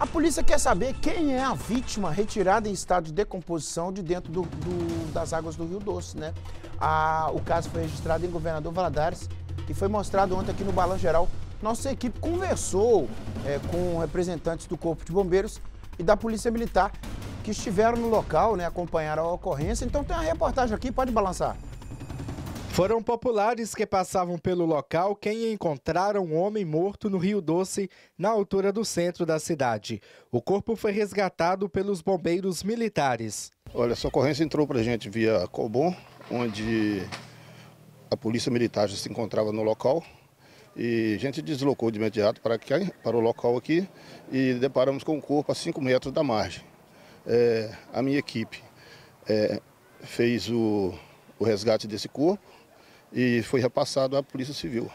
A polícia quer saber quem é a vítima retirada em estado de decomposição de dentro do, do, das águas do Rio Doce, né? o caso foi registrado em Governador Valadares e foi mostrado ontem aqui no Balanço Geral. Nossa equipe conversou é, com representantes do Corpo de Bombeiros e da Polícia Militar que estiveram no local, né? Acompanharam a ocorrência. Então tem uma reportagem aqui, pode balançar. Foram populares que passavam pelo local quem encontraram um homem morto no Rio Doce, na altura do centro da cidade. O corpo foi resgatado pelos bombeiros militares. Olha, essa ocorrência entrou para a gente via Cobom, onde a polícia militar já se encontrava no local. E a gente deslocou de imediato para, aqui, para o local aqui e deparamos com o corpo a 5 metros da margem. É, a minha equipe é, fez o, o resgate desse corpo e foi repassado à Polícia Civil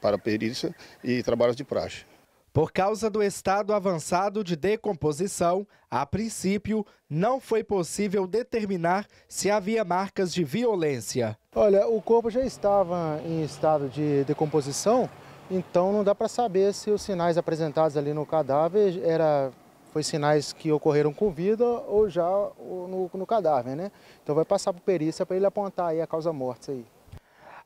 para perícia e trabalhos de praxe. Por causa do estado avançado de decomposição, a princípio não foi possível determinar se havia marcas de violência. Olha, o corpo já estava em estado de decomposição, então não dá para saber se os sinais apresentados ali no cadáver era foi sinais que ocorreram com vida ou já no, no cadáver, né? Então vai passar para perícia para ele apontar aí a causa morte aí.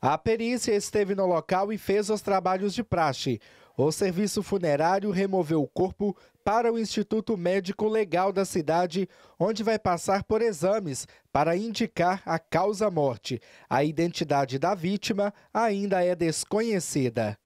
A perícia esteve no local e fez os trabalhos de praxe. O serviço funerário removeu o corpo para o Instituto Médico Legal da cidade, onde vai passar por exames para indicar a causa-morte. A identidade da vítima ainda é desconhecida.